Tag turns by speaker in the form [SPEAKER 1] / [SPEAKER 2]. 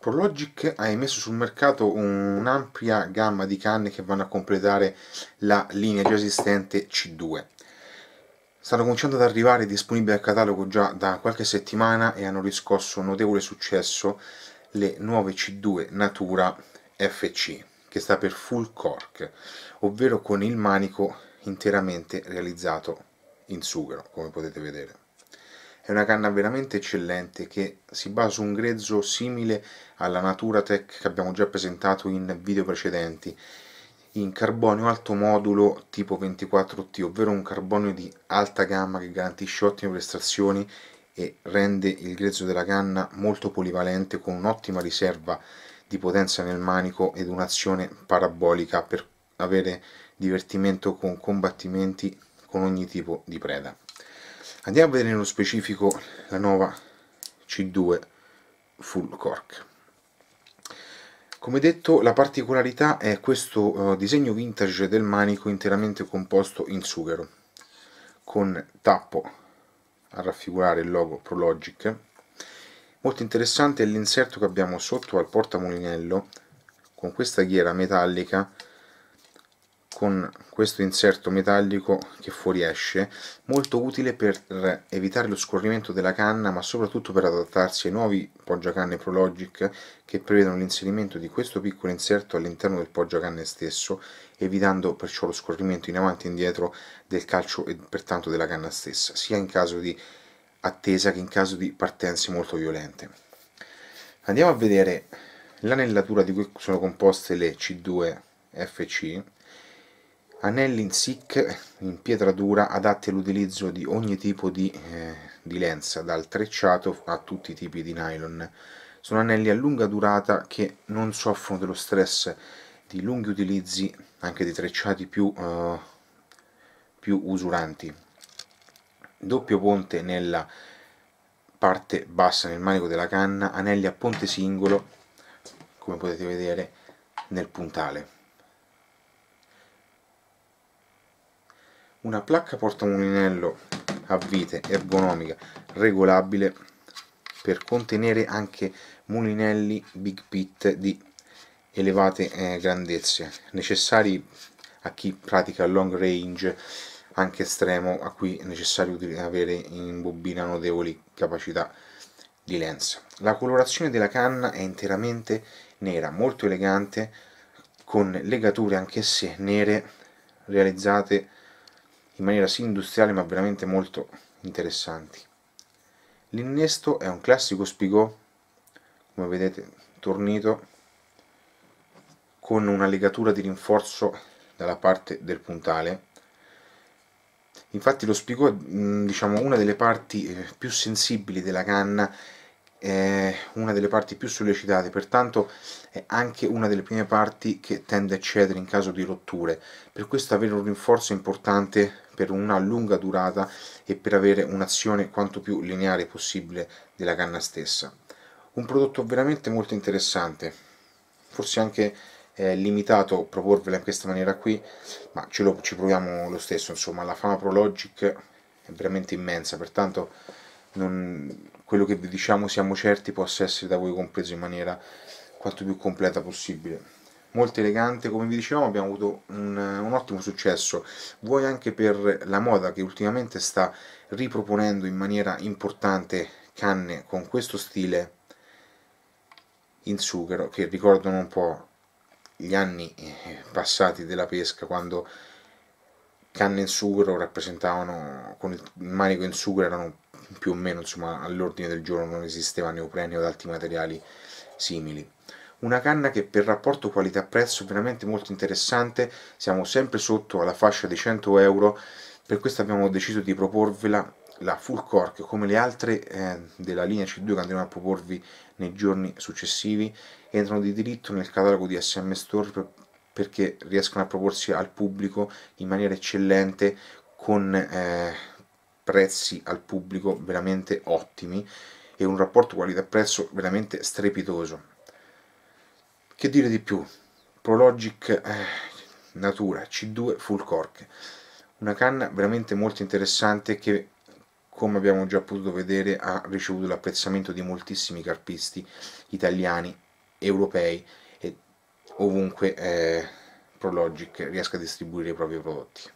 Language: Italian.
[SPEAKER 1] ProLogic ha emesso sul mercato un'ampia gamma di canne che vanno a completare la linea già esistente C2. Stanno cominciando ad arrivare disponibili al catalogo già da qualche settimana e hanno riscosso notevole successo le nuove C2 Natura FC, che sta per Full Cork, ovvero con il manico interamente realizzato in sughero, come potete vedere. È una canna veramente eccellente che si basa su un grezzo simile alla Naturatec che abbiamo già presentato in video precedenti, in carbonio alto modulo tipo 24T, ovvero un carbonio di alta gamma che garantisce ottime prestazioni e rende il grezzo della canna molto polivalente con un'ottima riserva di potenza nel manico ed un'azione parabolica per avere divertimento con combattimenti con ogni tipo di preda andiamo a vedere nello specifico la nuova C2 full cork come detto la particolarità è questo eh, disegno vintage del manico interamente composto in sughero con tappo a raffigurare il logo Prologic molto interessante è l'inserto che abbiamo sotto al portamulinello con questa ghiera metallica con questo inserto metallico che fuoriesce, molto utile per evitare lo scorrimento della canna ma soprattutto per adattarsi ai nuovi poggiacanne ProLogic che prevedono l'inserimento di questo piccolo inserto all'interno del poggiacanne stesso, evitando perciò lo scorrimento in avanti e indietro del calcio e pertanto della canna stessa, sia in caso di attesa che in caso di partenze molto violente. Andiamo a vedere l'anellatura di cui sono composte le C2 FC Anelli in SICK in pietra dura adatti all'utilizzo di ogni tipo di, eh, di, lenza, dal trecciato a tutti i tipi di nylon. Sono anelli a lunga durata che non soffrono dello stress di lunghi utilizzi anche di trecciati più, eh, più usuranti. Doppio ponte nella parte bassa nel manico della canna, anelli a ponte singolo, come potete vedere, nel puntale. una placca portamulinello a vite ergonomica regolabile per contenere anche mulinelli big pit di elevate eh, grandezze necessari a chi pratica long range anche estremo a cui è necessario avere in bobina notevoli capacità di lenza la colorazione della canna è interamente nera molto elegante con legature anch'esse nere realizzate in maniera sì industriale ma veramente molto interessanti. L'innesto è un classico spigot, come vedete, tornito, con una legatura di rinforzo dalla parte del puntale. Infatti lo spigot è diciamo, una delle parti eh, più sensibili della canna è una delle parti più sollecitate, pertanto è anche una delle prime parti che tende a cedere in caso di rotture. Per questo avere un rinforzo è importante per una lunga durata e per avere un'azione quanto più lineare possibile della canna stessa. Un prodotto veramente molto interessante, forse anche eh, limitato a proporvela in questa maniera qui, ma ce lo, ci proviamo lo stesso, insomma la fama Prologic è veramente immensa, pertanto non, quello che vi diciamo siamo certi possa essere da voi compreso in maniera quanto più completa possibile. Molto elegante, come vi dicevamo abbiamo avuto un, un ottimo successo, vuoi anche per la moda che ultimamente sta riproponendo in maniera importante canne con questo stile in sughero che ricordano un po' gli anni eh, passati della pesca quando canne in sughero rappresentavano con il manico in sughero erano più o meno insomma, all'ordine del giorno non esisteva neopreni o ad altri materiali simili. Una canna che per rapporto qualità-prezzo è veramente molto interessante, siamo sempre sotto alla fascia dei 100 euro, per questo abbiamo deciso di proporvela la full cork come le altre eh, della linea C2 che andremo a proporvi nei giorni successivi entrano di diritto nel catalogo di SM Store per, perché riescono a proporsi al pubblico in maniera eccellente con eh, prezzi al pubblico veramente ottimi e un rapporto qualità-prezzo veramente strepitoso. Che dire di più? Prologic eh, Natura C2 Full Cork, una canna veramente molto interessante che come abbiamo già potuto vedere ha ricevuto l'apprezzamento di moltissimi carpisti italiani, europei e ovunque eh, Prologic riesca a distribuire i propri prodotti.